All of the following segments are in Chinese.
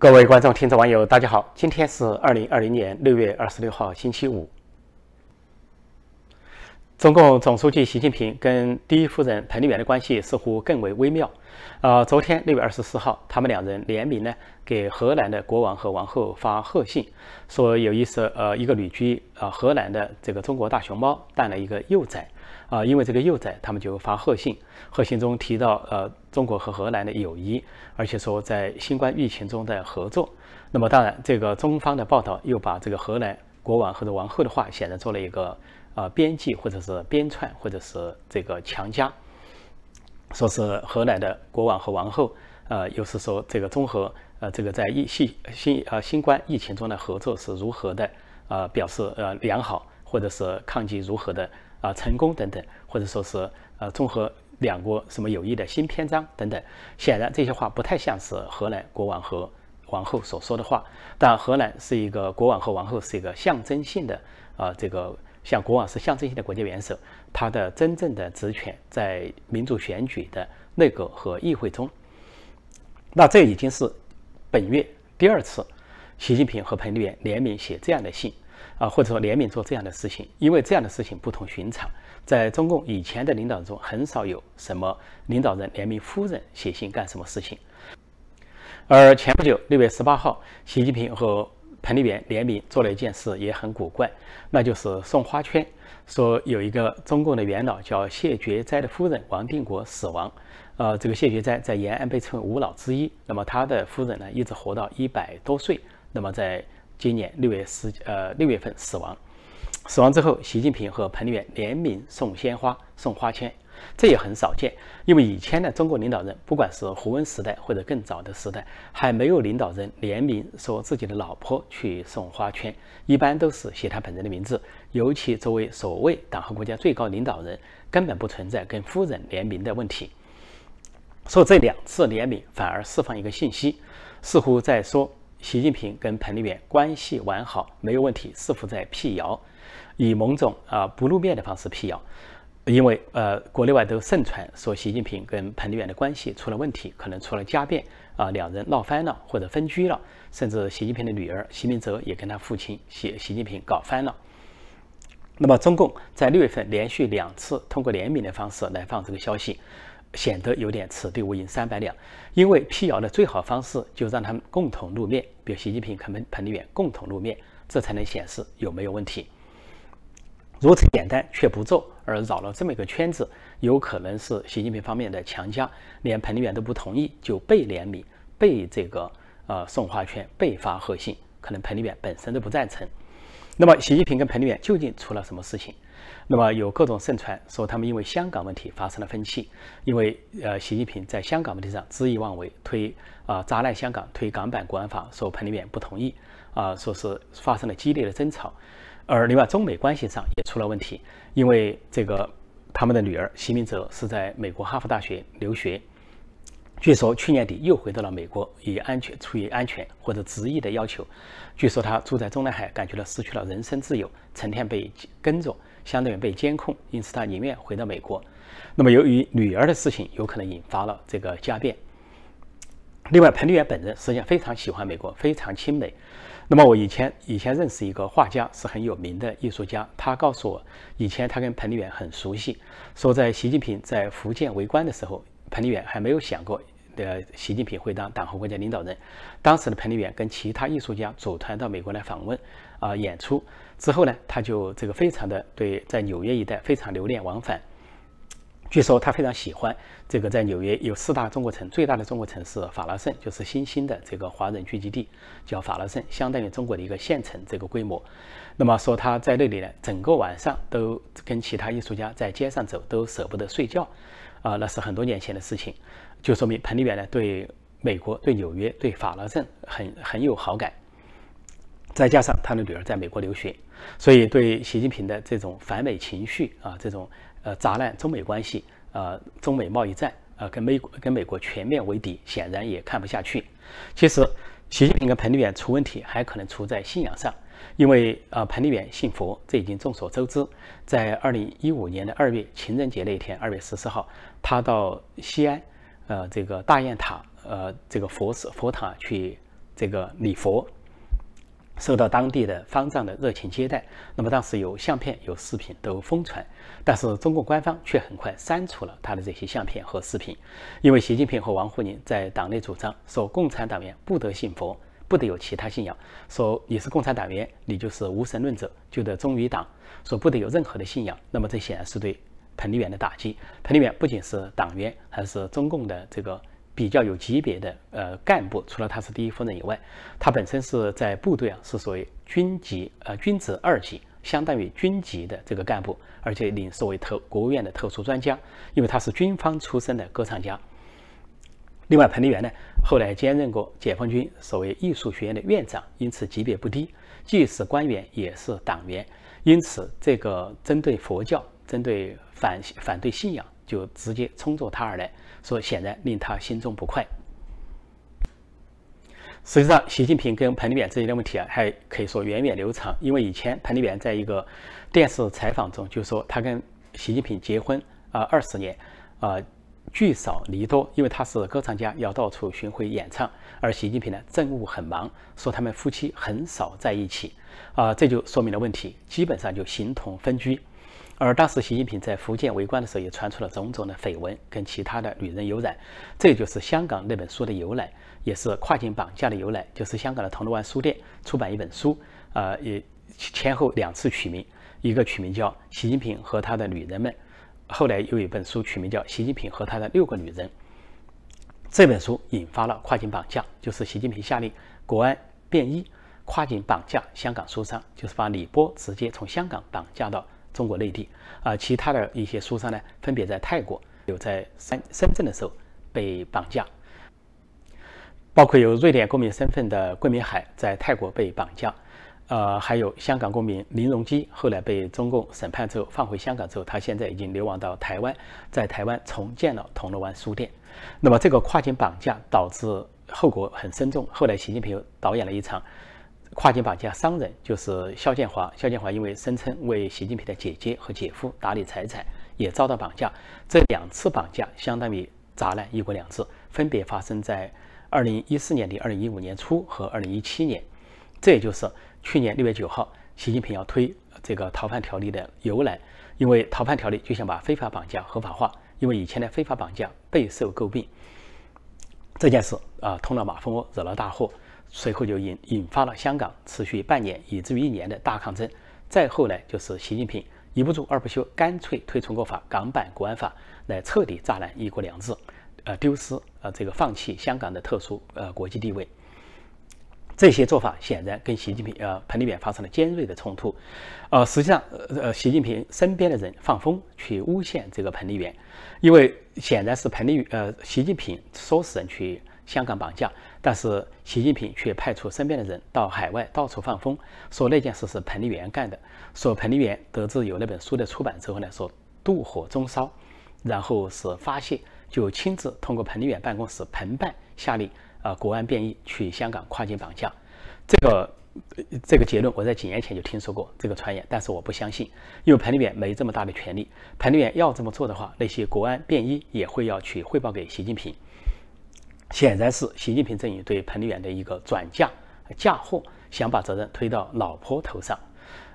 各位观众、听众、网友，大家好！今天是二零二零年六月二十六号，星期五。中共总书记习近平跟第一夫人彭丽媛的关系似乎更为微妙。呃，昨天六月二十四号，他们两人联名呢，给荷兰的国王和王后发贺信，说有一次呃一个旅居啊荷兰的这个中国大熊猫诞了一个幼崽。啊，因为这个幼崽，他们就发贺信，贺信中提到，呃，中国和荷兰的友谊，而且说在新冠疫情中的合作。那么，当然，这个中方的报道又把这个荷兰国王或者王后的话，显然做了一个啊编辑或者是编串或者是这个强加，说是荷兰的国王和王后，呃，又是说这个综合呃这个在疫疫新呃新冠疫情中的合作是如何的呃表示呃良好，或者是抗击如何的。啊，成功等等，或者说是呃，中荷两国什么友谊的新篇章等等。显然，这些话不太像是荷兰国王和王后所说的话。但荷兰是一个国王和王后是一个象征性的啊，这个像国王是象征性的国家元首，他的真正的职权在民主选举的内阁和议会中。那这已经是本月第二次，习近平和彭丽媛联名写这样的信。啊，或者说联名做这样的事情，因为这样的事情不同寻常，在中共以前的领导中，很少有什么领导人联名夫人写信干什么事情。而前不久，六月十八号，习近平和彭丽媛联名做了一件事，也很古怪，那就是送花圈，说有一个中共的元老叫谢觉哉的夫人王定国死亡。呃，这个谢觉哉在延安被称为五老之一，那么他的夫人呢，一直活到一百多岁，那么在。今年六月十，呃，六月份死亡，死亡之后，习近平和彭丽媛联名送鲜花、送花圈，这也很少见。因为以前的中国领导人，不管是胡温时代或者更早的时代，还没有领导人联名说自己的老婆去送花圈，一般都是写他本人的名字。尤其作为所谓党和国家最高领导人，根本不存在跟夫人联名的问题。说这两次联名反而释放一个信息，似乎在说。习近平跟彭丽媛关系完好，没有问题，似乎在辟谣，以某种啊不露面的方式辟谣。因为呃国内外都盛传说习近平跟彭丽媛的关系出了问题，可能出了家变啊，两人闹翻了或者分居了，甚至习近平的女儿习明泽也跟他父亲习习近平搞翻了。那么中共在六月份连续两次通过联名的方式来放这个消息。显得有点此地无银三百两，因为辟谣的最好方式就让他们共同露面，比如习近平跟彭彭丽媛共同露面，这才能显示有没有问题。如此简单却不做，而绕了这么一个圈子，有可能是习近平方面的强加，连彭丽媛都不同意就被联名、被这个呃送花圈、被发贺信，可能彭丽媛本身都不赞成。那么，习近平跟彭丽媛究竟出了什么事情？那么有各种盛传说他们因为香港问题发生了分歧，因为呃习近平在香港问题上恣意妄为，推啊砸烂香港，推港版国安法，说彭丽媛不同意啊，说是发生了激烈的争吵。而另外中美关系上也出了问题，因为这个他们的女儿习明哲是在美国哈佛大学留学，据说去年底又回到了美国，以安全出于安全或者执意的要求，据说他住在中南海，感觉到失去了人身自由，成天被跟着。相当于被监控，因此他宁愿回到美国。那么，由于女儿的事情，有可能引发了这个家变。另外，彭丽媛本人实际上非常喜欢美国，非常亲美。那么，我以前以前认识一个画家，是很有名的艺术家，他告诉我，以前他跟彭丽媛很熟悉，说在习近平在福建为官的时候，彭丽媛还没有想过，呃，习近平会当党和国家领导人。当时的彭丽媛跟其他艺术家组团到美国来访问，啊，演出。之后呢，他就这个非常的对，在纽约一带非常留恋往返。据说他非常喜欢这个在纽约有四大中国城，最大的中国城市法拉盛，就是新兴的这个华人聚集地，叫法拉盛，相当于中国的一个县城这个规模。那么说他在那里呢，整个晚上都跟其他艺术家在街上走，都舍不得睡觉。啊，那是很多年前的事情，就说明彭丽媛呢对美国、对纽约、对法拉盛很很有好感。再加上他的女儿在美国留学。所以，对习近平的这种反美情绪啊，这种呃砸烂中美关系呃中美贸易战呃跟美国跟美国全面为敌，显然也看不下去。其实，习近平跟彭丽媛出问题，还可能出在信仰上，因为呃，彭丽媛信佛，这已经众所周知。在二零一五年的二月情人节那一天，二月十四号，他到西安，呃，这个大雁塔，呃，这个佛寺佛塔去这个礼佛。受到当地的方丈的热情接待，那么当时有相片、有视频都疯传，但是中共官方却很快删除了他的这些相片和视频，因为习近平和王沪宁在党内主张说，共产党员不得信佛，不得有其他信仰，说你是共产党员，你就是无神论者，就得忠于党，说不得有任何的信仰。那么这显然是对彭丽媛的打击。彭丽媛不仅是党员，还是中共的这个。比较有级别的呃干部，除了他是第一夫人以外，他本身是在部队啊，是属于军级呃军职二级，相当于军级的这个干部，而且领是为特国务院的特殊专家，因为他是军方出身的歌唱家。另外，彭丽媛呢后来兼任过解放军所谓艺术学院的院长，因此级别不低，既是官员也是党员，因此这个针对佛教、针对反反对信仰，就直接冲作他而来。说显然令他心中不快。实际上，习近平跟彭丽媛之间的问题啊，还可以说源远流长。因为以前彭丽媛在一个电视采访中就说，她跟习近平结婚啊二十年，啊聚少离多，因为他是歌唱家要到处巡回演唱，而习近平呢政务很忙，说他们夫妻很少在一起啊，这就说明了问题，基本上就形同分居。而当时习近平在福建围观的时候，也传出了种种的绯闻，跟其他的女人有染。这就是香港那本书的由来，也是跨境绑架的由来。就是香港的铜锣湾书店出版一本书，呃，也前后两次取名，一个取名叫《习近平和他的女人们》，后来有一本书取名叫《习近平和他的六个女人》。这本书引发了跨境绑架，就是习近平下令国安便衣跨境绑架香港书商，就是把李波直接从香港绑架到。中国内地啊，其他的一些书商呢，分别在泰国有在深深圳的时候被绑架，包括有瑞典公民身份的桂明海在泰国被绑架，呃，还有香港公民林荣基，后来被中共审判之后放回香港之后，他现在已经流亡到台湾，在台湾重建了铜锣湾书店。那么这个跨境绑架导致后果很深重，后来习近平导演了一场。跨境绑架商人就是肖建华，肖建华因为声称为习近平的姐姐和姐夫打理财产，也遭到绑架。这两次绑架相当于砸烂一国两制，分别发生在二零一四年的二零一五年初和二零一七年。这也就是去年六月九号，习近平要推这个逃犯条例的由来，因为逃犯条例就想把非法绑架合法化，因为以前的非法绑架备受诟病。这件事啊，捅了马蜂窝，惹了大祸。随后就引引发了香港持续半年以至于一年的大抗争，再后来就是习近平一不做二不休，干脆推崇过法港版国安法来彻底炸烂一国两制，呃，丢失呃这个放弃香港的特殊呃国际地位。这些做法显然跟习近平呃彭丽媛发生了尖锐的冲突，呃，实际上呃习近平身边的人放风去诬陷这个彭丽媛，因为显然是彭丽呃习近平唆使人去香港绑架。但是习近平却派出身边的人到海外到处放风，说那件事是彭丽媛干的。说彭丽媛得知有那本书的出版之后呢，说妒火中烧，然后是发泄，就亲自通过彭丽媛办公室，彭办下令啊，国安便衣去香港跨境绑架。这个这个结论我在几年前就听说过这个传言，但是我不相信，因为彭丽媛没这么大的权利。彭丽媛要这么做的话，那些国安便衣也会要去汇报给习近平。显然是习近平阵营对彭丽媛的一个转嫁嫁祸，想把责任推到老婆头上，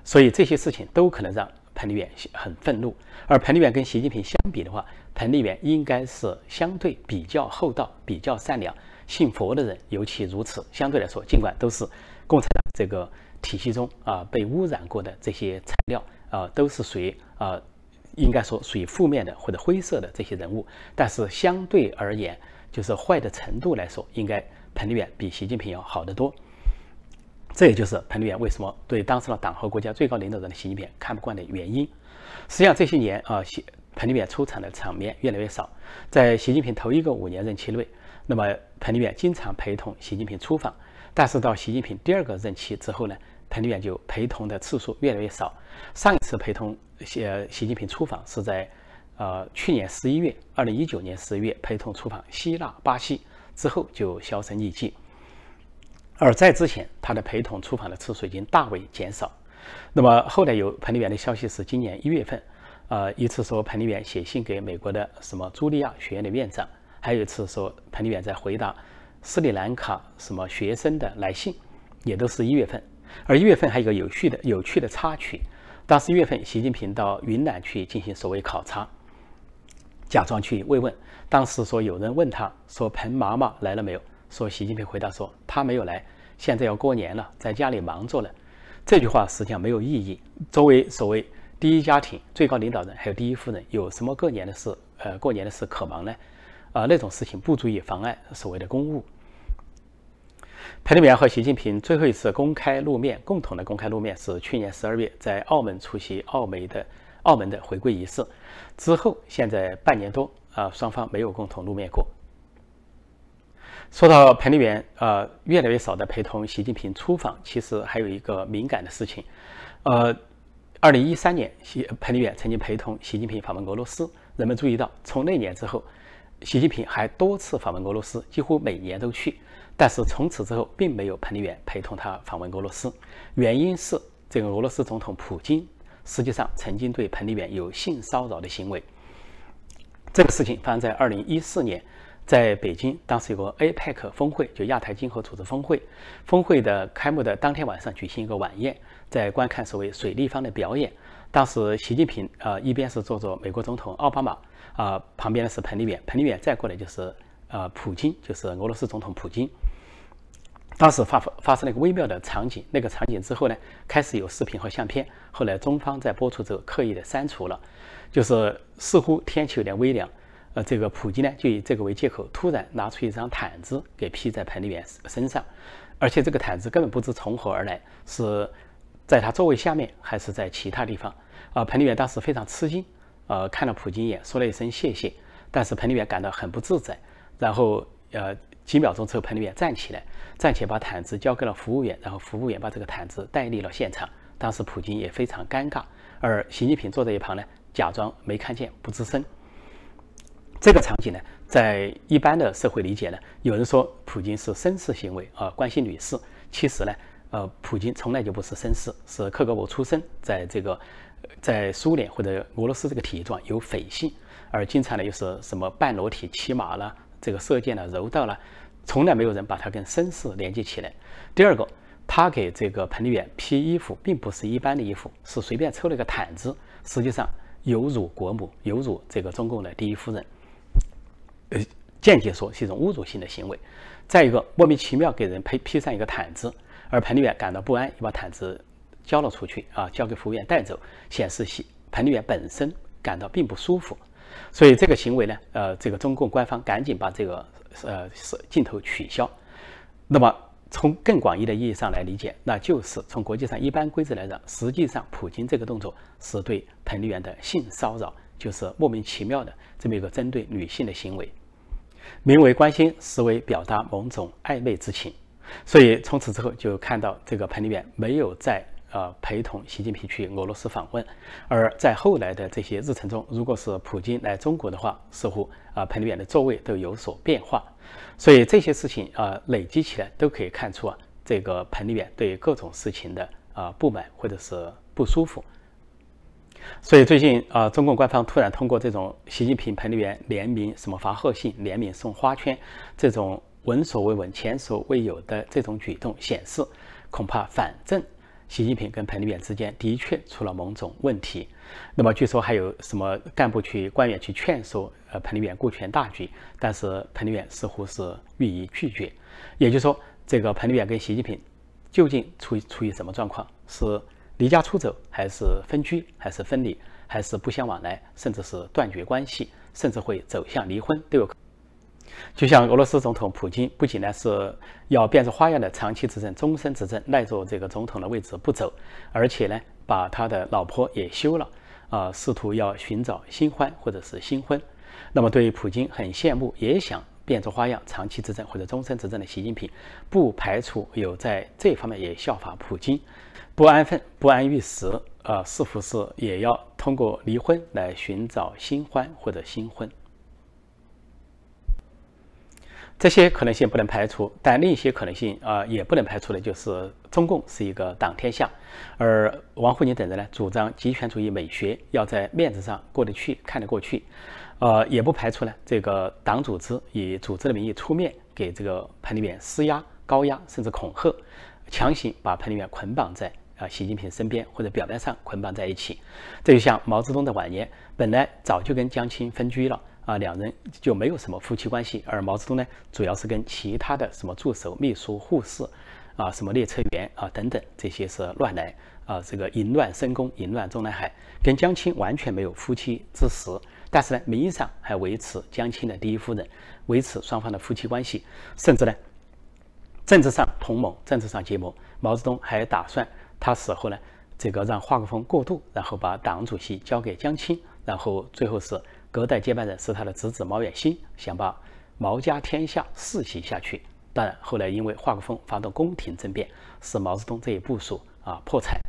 所以这些事情都可能让彭丽媛很愤怒。而彭丽媛跟习近平相比的话，彭丽媛应该是相对比较厚道、比较善良、信佛的人，尤其如此。相对来说，尽管都是共产党这个体系中啊被污染过的这些材料啊，都是属于啊应该说属于负面的或者灰色的这些人物，但是相对而言。就是坏的程度来说，应该彭丽媛比习近平要好得多。这也就是彭丽媛为什么对当时的党和国家最高领导人的习近平看不惯的原因。实际上这些年啊，习彭丽媛出场的场面越来越少。在习近平头一个五年任期内，那么彭丽媛经常陪同习近平出访，但是到习近平第二个任期之后呢，彭丽媛就陪同的次数越来越少。上一次陪同习习近平出访是在。呃，去年十一月，二零一九年十一月陪同出访希腊、巴西之后就销声匿迹，而在之前，他的陪同出访的次数已经大为减少。那么后来有彭丽媛的消息是，今年一月份，呃，一次说彭丽媛写信给美国的什么茱莉亚学院的院长，还有一次说彭丽媛在回答斯里兰卡什么学生的来信，也都是一月份。而一月份还有一个有趣的有趣的插曲，当时一月份习近平到云南去进行所谓考察。假装去慰问。当时说有人问他说：“彭妈妈来了没有？”说习近平回答说：“他没有来，现在要过年了，在家里忙着呢。”这句话实际上没有意义。作为所谓第一家庭、最高领导人，还有第一夫人，有什么过年的事？呃，过年的事可忙呢？啊，那种事情不足以妨碍所谓的公务。彭丽媛和习近平最后一次公开露面，共同的公开露面是去年十二月在澳门出席澳美的。澳门的回归仪式之后，现在半年多啊，双方没有共同露面过。说到彭丽媛啊，越来越少的陪同习近平出访。其实还有一个敏感的事情，呃，二零一三年，习彭丽媛曾经陪同习近平访问俄罗斯。人们注意到，从那年之后，习近平还多次访问俄罗斯，几乎每年都去。但是从此之后，并没有彭丽媛陪同他访问俄罗斯。原因是这个俄罗斯总统普京。实际上曾经对彭丽媛有性骚扰的行为。这个事情发生在二零一四年，在北京，当时有个 APEC 峰会，就亚太经合组织峰会。峰会的开幕的当天晚上举行一个晚宴，在观看所谓水立方的表演。当时习近平呃一边是坐着美国总统奥巴马，啊旁边的是彭丽媛，彭丽媛再过来就是呃普京，就是俄罗斯总统普京。当时发发生了一个微妙的场景，那个场景之后呢，开始有视频和相片，后来中方在播出之后刻意的删除了，就是似乎天气有点微凉，呃，这个普京呢就以这个为借口，突然拿出一张毯子给披在彭丽媛身上，而且这个毯子根本不知从何而来，是在他座位下面还是在其他地方？啊，彭丽媛当时非常吃惊，呃，看了普京一眼，说了一声谢谢，但是彭丽媛感到很不自在，然后呃。几秒钟之后，彭丽媛站起来，暂且把毯子交给了服务员，然后服务员把这个毯子带离了现场。当时普京也非常尴尬，而习近平坐在一旁呢，假装没看见，不吱声。这个场景呢，在一般的社会理解呢，有人说普京是绅士行为啊，关心女士。其实呢，呃，普京从来就不是绅士，是克格勃出身，在这个在苏联或者俄罗斯这个体壮有匪性，而经常呢又是什么半裸体骑马呢？这个射箭呢柔道呢，从来没有人把它跟绅士连接起来。第二个，他给这个彭丽媛披衣服，并不是一般的衣服，是随便抽了一个毯子，实际上有辱国母，有辱这个中共的第一夫人。呃，间接说是一种侮辱性的行为。再一个，莫名其妙给人披披上一个毯子，而彭丽媛感到不安，把毯子交了出去啊，交给服务员带走，显示彭丽媛本身感到并不舒服。所以这个行为呢，呃，这个中共官方赶紧把这个，呃，是镜头取消。那么从更广义的意义上来理解，那就是从国际上一般规则来讲，实际上普京这个动作是对彭丽媛的性骚扰，就是莫名其妙的这么一个针对女性的行为，名为关心，实为表达某种暧昧之情。所以从此之后就看到这个彭丽媛没有在。呃，陪同习近平去俄罗斯访问，而在后来的这些日程中，如果是普京来中国的话，似乎啊，彭丽媛的座位都有所变化。所以这些事情啊，累积起来都可以看出啊，这个彭丽媛对各种事情的啊不满或者是不舒服。所以最近啊，中共官方突然通过这种习近平彭丽媛联名什么发贺信、联名送花圈这种闻所未闻、前所未有的这种举动，显示恐怕反正。习近平跟彭丽媛之间的确出了某种问题，那么据说还有什么干部去官员去劝说呃彭丽媛顾全大局，但是彭丽媛似乎是予以拒绝，也就是说这个彭丽媛跟习近平究竟于处于什么状况？是离家出走，还是分居，还是分离，还是不相往来，甚至是断绝关系，甚至会走向离婚都有。就像俄罗斯总统普京，不仅呢是要变着花样的长期执政、终身执政，赖着这个总统的位置不走，而且呢，把他的老婆也休了，啊，试图要寻找新欢或者是新婚。那么，对于普京很羡慕，也想变着花样长期执政或者终身执政的习近平，不排除有在这方面也效仿普京，不安分、不安于时，呃，似乎是也要通过离婚来寻找新欢或者新婚。这些可能性不能排除，但另一些可能性啊也不能排除的，就是中共是一个党天下，而王沪宁等人呢主张集权主义美学，要在面子上过得去、看得过去，呃，也不排除呢这个党组织以组织的名义出面给这个彭丽媛施压、高压甚至恐吓，强行把彭丽媛捆绑在啊习近平身边或者表面上捆绑在一起，这就像毛泽东的晚年本来早就跟江青分居了。啊，两人就没有什么夫妻关系，而毛泽东呢，主要是跟其他的什么助手、秘书、护士，啊，什么列车员啊等等，这些是乱来啊，这个淫乱深宫，淫乱中南海，跟江青完全没有夫妻之实，但是呢，名义上还维持江青的第一夫人，维持双方的夫妻关系，甚至呢，政治上同盟，政治上结盟。毛泽东还打算他死后呢，这个让华国锋过渡，然后把党主席交给江青，然后最后是。隔代接班人是他的侄子毛远新，想把毛家天下世袭下去。但后来因为华国锋发动宫廷政变，使毛泽东这一部署啊破产。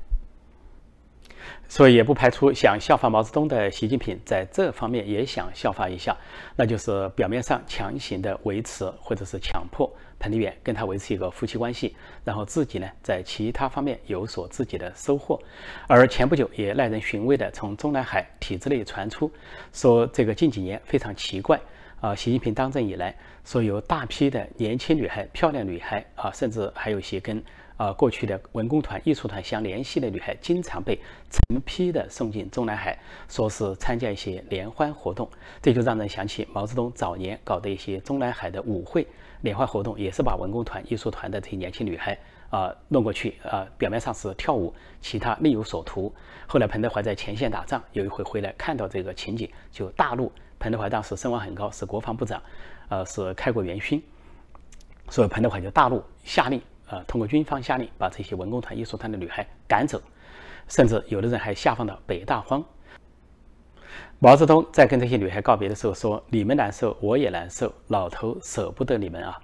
所以也不排除想效仿毛泽东的习近平在这方面也想效仿一下，那就是表面上强行的维持或者是强迫。彭丽媛跟他维持一个夫妻关系，然后自己呢在其他方面有所自己的收获。而前不久也耐人寻味的从中南海体制内传出，说这个近几年非常奇怪啊，习近平当政以来，说有大批的年轻女孩、漂亮女孩啊，甚至还有些跟啊，过去的文工团、艺术团相联系的女孩，经常被成批的送进中南海，说是参加一些联欢活动。这就让人想起毛泽东早年搞的一些中南海的舞会。联欢活动也是把文工团、艺术团的这些年轻女孩啊弄过去啊，表面上是跳舞，其他另有所图。后来彭德怀在前线打仗，有一回回来看到这个情景，就大怒。彭德怀当时声望很高，是国防部长，呃，是开国元勋，所以彭德怀就大怒，下令呃，通过军方下令把这些文工团、艺术团的女孩赶走，甚至有的人还下放到北大荒。毛泽东在跟这些女孩告别的时候说：“你们难受，我也难受，老头舍不得你们啊。”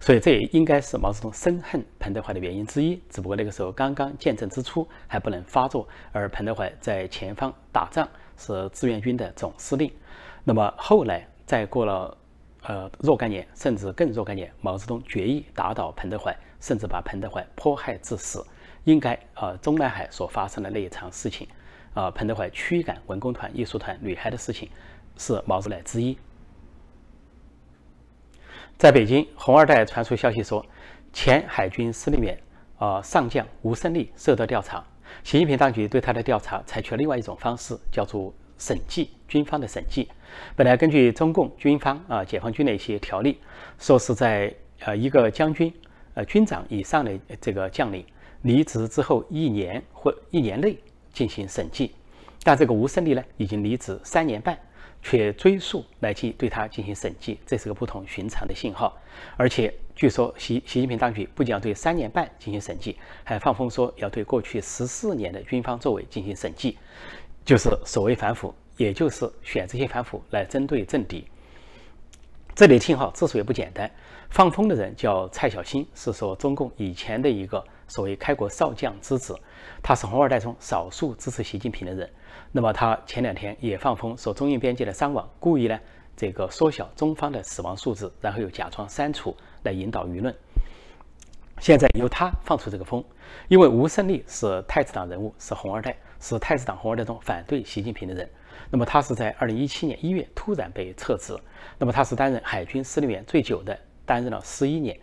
所以这也应该是毛泽东深恨彭德怀的原因之一。只不过那个时候刚刚建政之初，还不能发作。而彭德怀在前方打仗，是志愿军的总司令。那么后来再过了呃若干年，甚至更若干年，毛泽东决意打倒彭德怀，甚至把彭德怀迫害致死。应该呃中南海所发生的那一场事情。啊，彭德怀驱赶文工团、艺术团女孩的事情，是毛左奶之一。在北京，红二代传出消息说，前海军司令员，呃，上将吴胜利受到调查。习近平当局对他的调查采取了另外一种方式，叫做审计，军方的审计。本来根据中共军方啊，解放军的一些条例，说是在呃一个将军，呃，军长以上的这个将领离职之后一年或一年内。进行审计，但这个吴胜利呢，已经离职三年半，却追溯来去对他进行审计，这是个不同寻常的信号。而且据说习习近平当局不仅要对三年半进行审计，还放风说要对过去十四年的军方作为进行审计，就是所谓反腐，也就是选这些反腐来针对政敌。这里信号之所以不简单，放风的人叫蔡晓新，是说中共以前的一个所谓开国少将之子。他是红二代中少数支持习近平的人，那么他前两天也放风说，中印边界的伤亡故意呢这个缩小中方的死亡数字，然后又假装删除来引导舆论。现在由他放出这个风，因为吴胜利是太子党人物，是红二代，是太子党红二代中反对习近平的人。那么他是在二零一七年一月突然被撤职，那么他是担任海军司令员最久的，担任了十一年，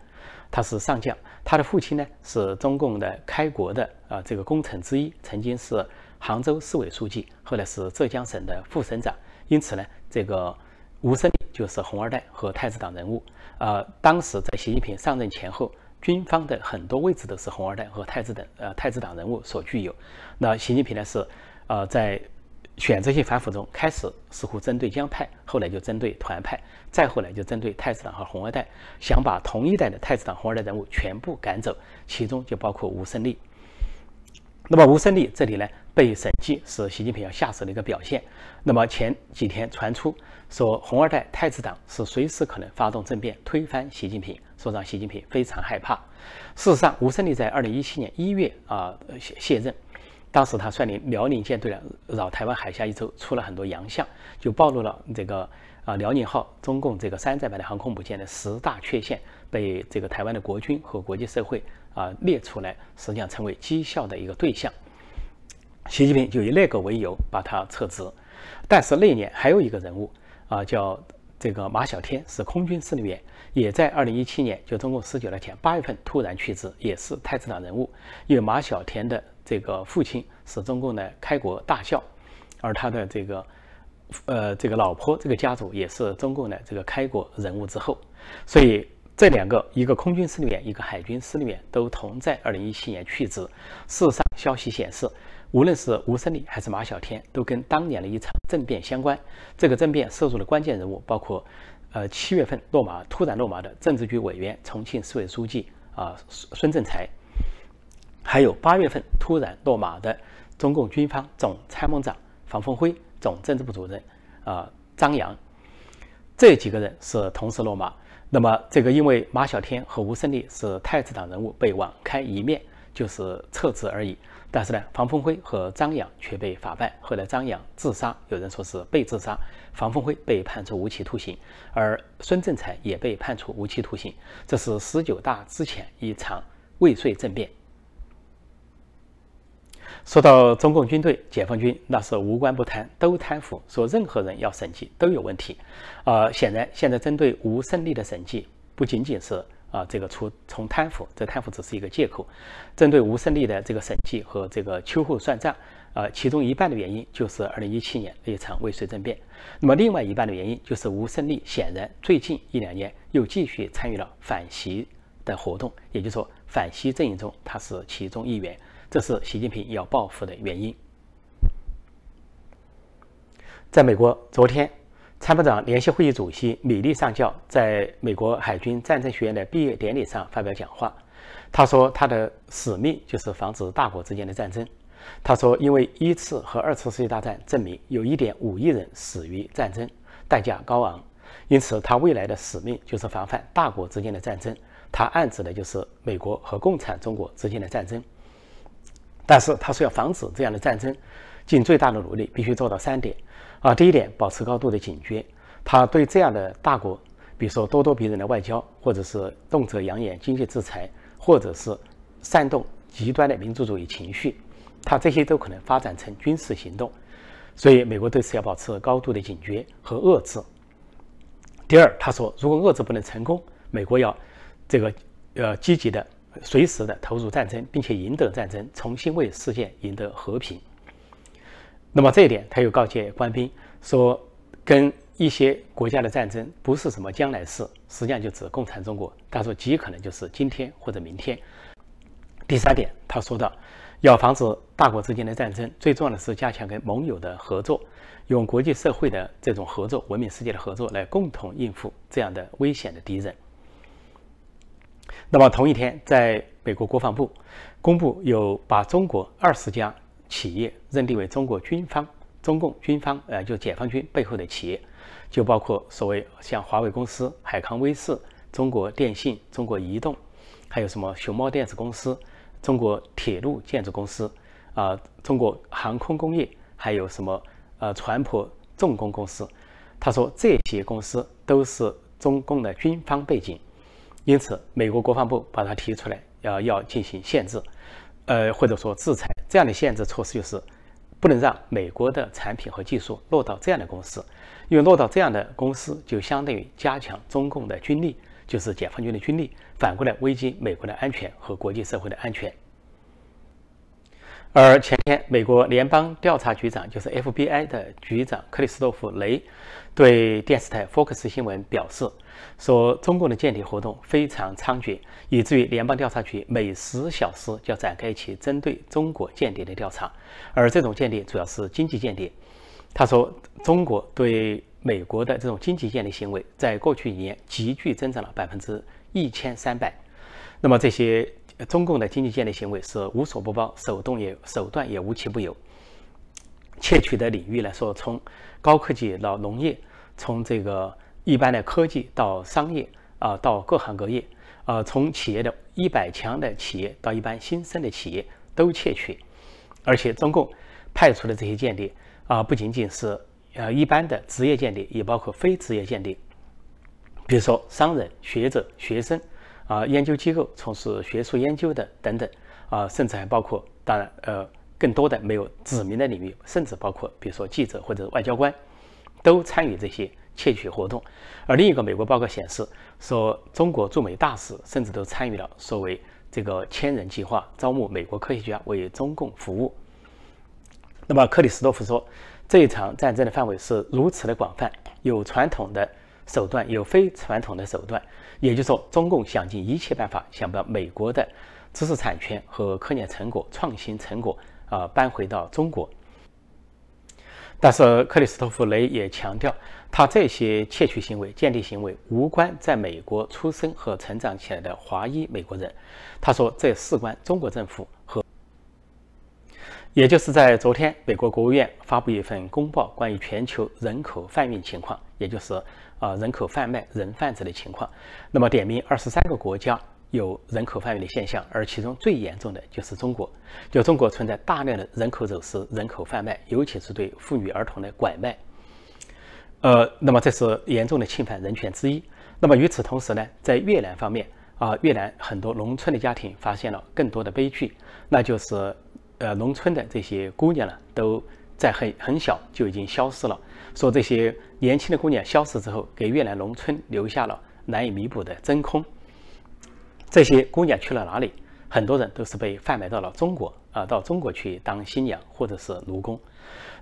他是上将。他的父亲呢是中共的开国的啊这个功臣之一，曾经是杭州市委书记，后来是浙江省的副省长。因此呢，这个吴森就是红二代和太子党人物。呃，当时在习近平上任前后，军方的很多位置都是红二代和太子等呃太子党人物所具有。那习近平呢是呃在。选择性反腐中，开始似乎针对江派，后来就针对团派，再后来就针对太子党和红二代，想把同一代的太子党、红二代人物全部赶走，其中就包括吴胜利。那么吴胜利这里呢被审计，是习近平要下手的一个表现。那么前几天传出说红二代、太子党是随时可能发动政变推翻习近平，说让习近平非常害怕。事实上，吴胜利在二零一七年一月啊卸卸任。当时他率领辽宁舰队的绕台湾海峡一周，出了很多洋相，就暴露了这个啊辽宁号中共这个山寨版的航空母舰的十大缺陷，被这个台湾的国军和国际社会啊列出来，实际上成为讥笑的一个对象。习近平就以那个为由把他撤职。但是那年还有一个人物啊叫。这个马小天是空军司令员，也在二零一七年就中共十九大前八月份突然去世，也是太子党人物。因为马小天的这个父亲是中共的开国大校，而他的这个呃这个老婆这个家族也是中共的这个开国人物之后，所以这两个一个空军司令员一个海军司令员都同在二零一七年去世。事实上，消息显示。无论是吴胜利还是马小天，都跟当年的一场政变相关。这个政变涉入的关键人物包括，呃，七月份落马突然落马的政治局委员、重庆市委书记啊孙孙政才，还有八月份突然落马的中共军方总参谋长房峰辉、总政治部主任啊张扬，这几个人是同时落马。那么，这个因为马小天和吴胜利是太子党人物，被网开一面，就是撤职而已。但是呢，房峰辉和张扬却被法办，后来张扬自杀，有人说是被自杀，房峰辉被判处无期徒刑，而孙正才也被判处无期徒刑。这是十九大之前一场未遂政变。说到中共军队、解放军，那是无官不贪，都贪腐，说任何人要审计都有问题，呃，显然现在针对无胜利的审计不仅仅是。啊，这个除从贪腐，这贪腐只是一个借口。针对吴胜利的这个审计和这个秋后算账，呃，其中一半的原因就是二零一七年那场未遂政变，那么另外一半的原因就是吴胜利显然最近一两年又继续参与了反习的活动，也就是说，反习阵营中他是其中一员，这是习近平要报复的原因。在美国，昨天。参谋长联席会议主席米利上校在美国海军战争学院的毕业典礼上发表讲话。他说，他的使命就是防止大国之间的战争。他说，因为一次和二次世界大战证明，有一点五亿人死于战争，代价高昂。因此，他未来的使命就是防范大国之间的战争。他暗指的就是美国和共产中国之间的战争。但是，他说要防止这样的战争，尽最大的努力，必须做到三点。啊，第一点，保持高度的警觉，他对这样的大国，比如说咄咄逼人的外交，或者是动辄扬言经济制裁，或者是煽动极端的民族主义情绪，他这些都可能发展成军事行动，所以美国对此要保持高度的警觉和遏制。第二，他说，如果遏制不能成功，美国要这个呃积极的、随时的投入战争，并且赢得战争，重新为世界赢得和平。那么这一点，他又告诫官兵说，跟一些国家的战争不是什么将来事，实际上就指共产中国，他说极可能就是今天或者明天。第三点，他说到，要防止大国之间的战争，最重要的是加强跟盟友的合作，用国际社会的这种合作、文明世界的合作来共同应付这样的危险的敌人。那么同一天，在美国国防部公布有把中国二十家。企业认定为中国军方、中共军方，呃，就解放军背后的企业，就包括所谓像华为公司、海康威视、中国电信、中国移动，还有什么熊猫电子公司、中国铁路建筑公司啊、中国航空工业，还有什么呃船舶重工公司。他说这些公司都是中共的军方背景，因此美国国防部把它提出来要要进行限制，呃，或者说制裁。这样的限制措施就是，不能让美国的产品和技术落到这样的公司，因为落到这样的公司，就相当于加强中共的军力，就是解放军的军力，反过来危及美国的安全和国际社会的安全。而前天，美国联邦调查局长，就是 FBI 的局长克里斯托弗雷，对电视台 Fox 新闻表示，说中国的间谍活动非常猖獗，以至于联邦调查局每十小时就要展开一起针对中国间谍的调查。而这种间谍主要是经济间谍。他说，中国对美国的这种经济间谍行为，在过去一年急剧增长了百分之一千三百。那么这些。中共的经济间立行为是无所不包，手动也手段也无奇不有。窃取的领域来说，从高科技到农业，从这个一般的科技到商业啊，到各行各业，呃，从企业的一百强的企业到一般新生的企业都窃取。而且中共派出的这些间谍啊，不仅仅是呃一般的职业间谍，也包括非职业间谍，比如说商人、学者、学生。啊，研究机构从事学术研究的等等，啊，甚至还包括，当然，呃，更多的没有指明的领域，甚至包括，比如说记者或者外交官，都参与这些窃取活动。而另一个美国报告显示，说中国驻美大使甚至都参与了所谓这个“千人计划”，招募美国科学家为中共服务。那么克里斯多夫说，这一场战争的范围是如此的广泛，有传统的。手段有非传统的手段，也就是说，中共想尽一切办法，想把美国的知识产权和科研成果、创新成果啊搬回到中国。但是克里斯托弗雷也强调，他这些窃取行为、鉴定行为无关在美国出生和成长起来的华裔美国人。他说这事关中国政府和。也就是在昨天，美国国务院发布一份公报，关于全球人口贩运情况，也就是。啊，人口贩卖、人贩子的情况，那么点名二十三个国家有人口贩卖的现象，而其中最严重的就是中国，就中国存在大量的人口走私、人口贩卖，尤其是对妇女儿童的拐卖。呃，那么这是严重的侵犯人权之一。那么与此同时呢，在越南方面啊，越南很多农村的家庭发现了更多的悲剧，那就是呃，农村的这些姑娘呢，都。在很很小就已经消失了。说这些年轻的姑娘消失之后，给越南农村留下了难以弥补的真空。这些姑娘去了哪里？很多人都是被贩卖到了中国啊，到中国去当新娘或者是奴工。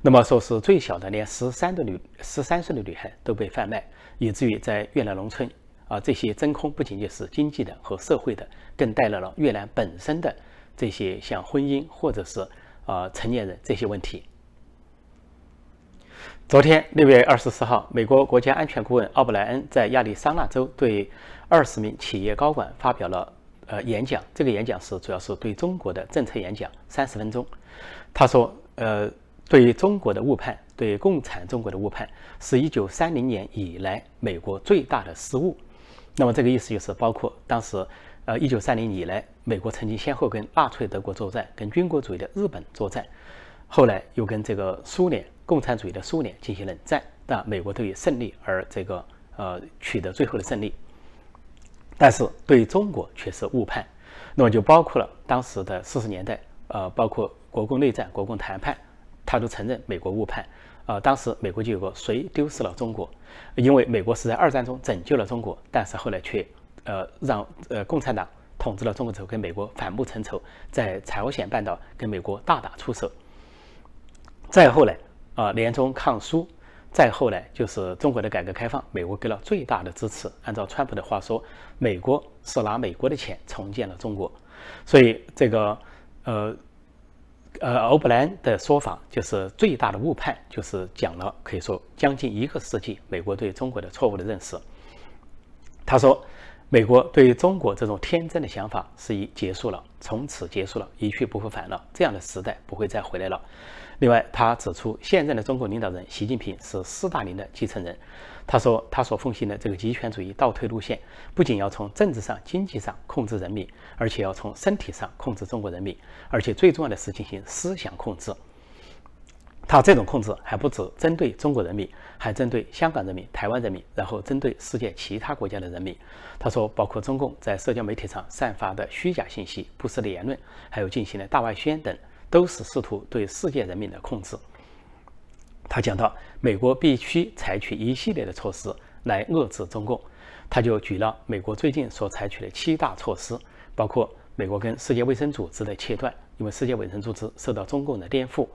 那么说是最小的，连十三的女十三岁的女孩都被贩卖，以至于在越南农村啊，这些真空不仅仅是经济的和社会的，更带来了越南本身的这些像婚姻或者是啊成年人这些问题。昨天六月二十四号，美国国家安全顾问奥布莱恩在亚利桑那州对二十名企业高管发表了呃演讲。这个演讲是主要是对中国的政策演讲，三十分钟。他说，呃，对中国的误判，对共产中国的误判，是一九三零年以来美国最大的失误。那么这个意思就是，包括当时，呃，一九三零以来，美国曾经先后跟纳粹德国作战，跟军国主义的日本作战，后来又跟这个苏联。共产主义的苏联进行冷战，但美国对于胜利而这个呃取得最后的胜利，但是对中国却是误判，那么就包括了当时的四十年代，呃，包括国共内战、国共谈判，他都承认美国误判，呃，当时美国就有个谁丢失了中国，因为美国是在二战中拯救了中国，但是后来却呃让呃共产党统治了中国之后跟美国反目成仇，在朝鲜半岛跟美国大打出手，再后来。啊，联中抗苏，再后来就是中国的改革开放，美国给了最大的支持。按照川普的话说，美国是拿美国的钱重建了中国。所以这个，呃，呃，欧布兰的说法就是最大的误判，就是讲了可以说将近一个世纪，美国对中国的错误的认识。他说，美国对中国这种天真的想法是以结束了，从此结束了一去不复返了，这样的时代不会再回来了。另外，他指出，现在的中国领导人习近平是斯大林的继承人。他说，他所奉行的这个极权主义倒退路线，不仅要从政治上、经济上控制人民，而且要从身体上控制中国人民，而且最重要的是进行思想控制。他这种控制还不止针对中国人民，还针对香港人民、台湾人民，然后针对世界其他国家的人民。他说，包括中共在社交媒体上散发的虚假信息、不实的言论，还有进行了大外宣等。都是试图对世界人民的控制。他讲到，美国必须采取一系列的措施来遏制中共。他就举了美国最近所采取的七大措施，包括美国跟世界卫生组织的切断，因为世界卫生组织受到中共的颠覆；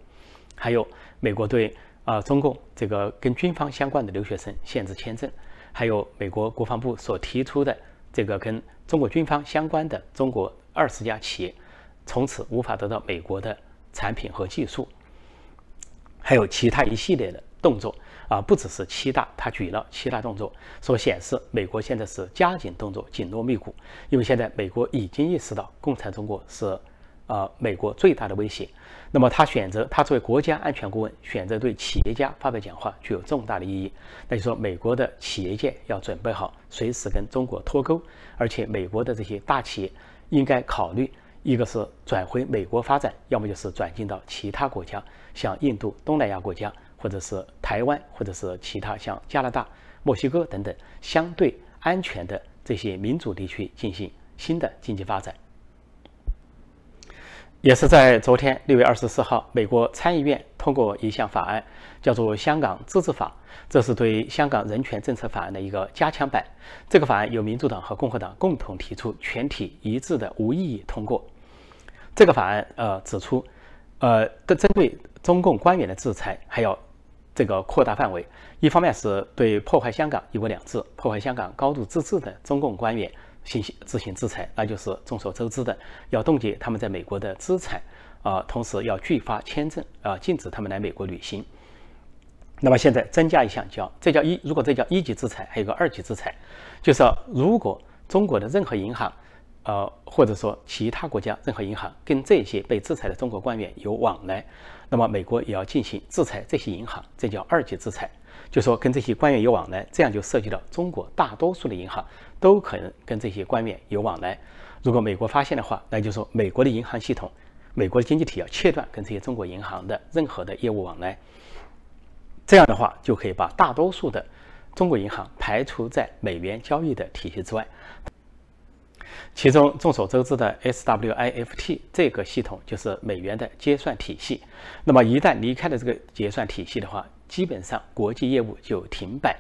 还有美国对啊中共这个跟军方相关的留学生限制签证；还有美国国防部所提出的这个跟中国军方相关的中国二十家企业。从此无法得到美国的产品和技术，还有其他一系列的动作啊，不只是七大，他举了七大动作，所显示美国现在是加紧动作，紧锣密鼓，因为现在美国已经意识到共产中国是呃美国最大的威胁。那么他选择他作为国家安全顾问，选择对企业家发表讲话，具有重大的意义。那就说美国的企业界要准备好，随时跟中国脱钩，而且美国的这些大企业应该考虑。一个是转回美国发展，要么就是转进到其他国家，像印度、东南亚国家，或者是台湾，或者是其他像加拿大、墨西哥等等相对安全的这些民主地区进行新的经济发展。也是在昨天六月二十四号，美国参议院通过一项法案，叫做《香港自治法》，这是对《香港人权政策法案》的一个加强版。这个法案由民主党和共和党共同提出，全体一致的无异议通过。这个法案呃指出，呃，对针对中共官员的制裁还要这个扩大范围，一方面是对破坏香港一国两制、破坏香港高度自治的中共官员进行自行制裁，那就是众所周知的，要冻结他们在美国的资产啊，同时要拒发签证啊，禁止他们来美国旅行。那么现在增加一项叫这叫一，如果这叫一级制裁，还有个二级制裁，就是如果中国的任何银行。呃，或者说其他国家任何银行跟这些被制裁的中国官员有往来，那么美国也要进行制裁这些银行，这叫二级制裁。就说跟这些官员有往来，这样就涉及到中国大多数的银行都可能跟这些官员有往来。如果美国发现的话，那就说美国的银行系统、美国的经济体要切断跟这些中国银行的任何的业务往来。这样的话，就可以把大多数的中国银行排除在美元交易的体系之外。其中众所周知的 SWIFT 这个系统就是美元的结算体系。那么一旦离开了这个结算体系的话，基本上国际业务就停摆。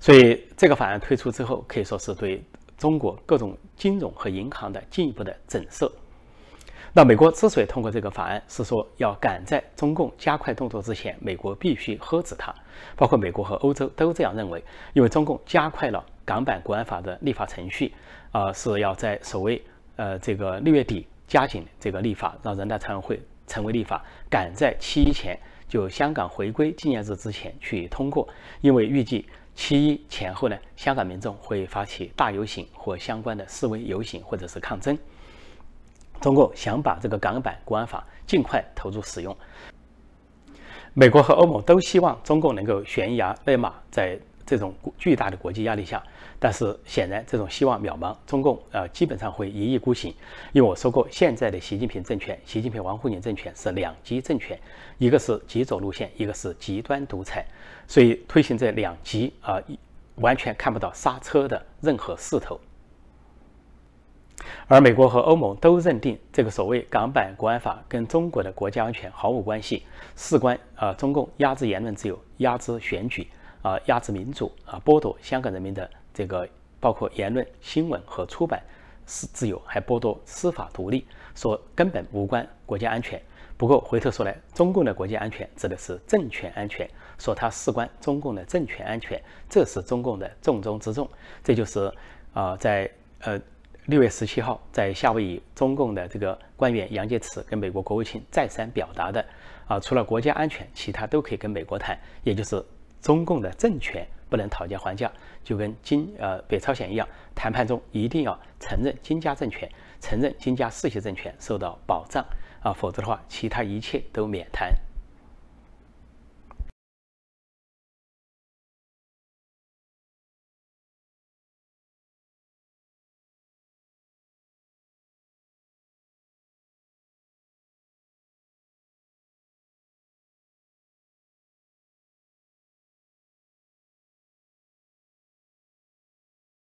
所以这个法案推出之后，可以说是对中国各种金融和银行的进一步的震慑。那美国之所以通过这个法案，是说要赶在中共加快动作之前，美国必须喝止它。包括美国和欧洲都这样认为，因为中共加快了。港版国安法的立法程序，啊，是要在所谓呃这个六月底加紧这个立法，让人大常委会成为立法，赶在七一前就香港回归纪念日之前去通过，因为预计七一前后呢，香港民众会发起大游行或相关的示威游行或者是抗争，中共想把这个港版国安法尽快投入使用。美国和欧盟都希望中共能够悬崖勒马，在这种巨大的国际压力下。但是显然这种希望渺茫，中共呃基本上会一意孤行，因为我说过，现在的习近平政权、习近平王沪宁政权是两极政权，一个是极左路线，一个是极端独裁，所以推行这两极啊，完全看不到刹车的任何势头。而美国和欧盟都认定这个所谓港版国安法跟中国的国家安全毫无关系，事关啊中共压制言论自由、压制选举啊、压制民主啊、剥夺香港人民的。这个包括言论、新闻和出版是自由，还剥夺司法独立，说根本无关国家安全。不过回头说来，中共的国家安全指的是政权安全，说它事关中共的政权安全，这是中共的重中之重。这就是啊，在呃六月十七号在夏威夷，中共的这个官员杨洁篪跟美国国务卿再三表达的啊，除了国家安全，其他都可以跟美国谈，也就是中共的政权。不能讨价还价，就跟金呃北朝鲜一样，谈判中一定要承认金家政权，承认金家世袭政权受到保障啊，否则的话，其他一切都免谈。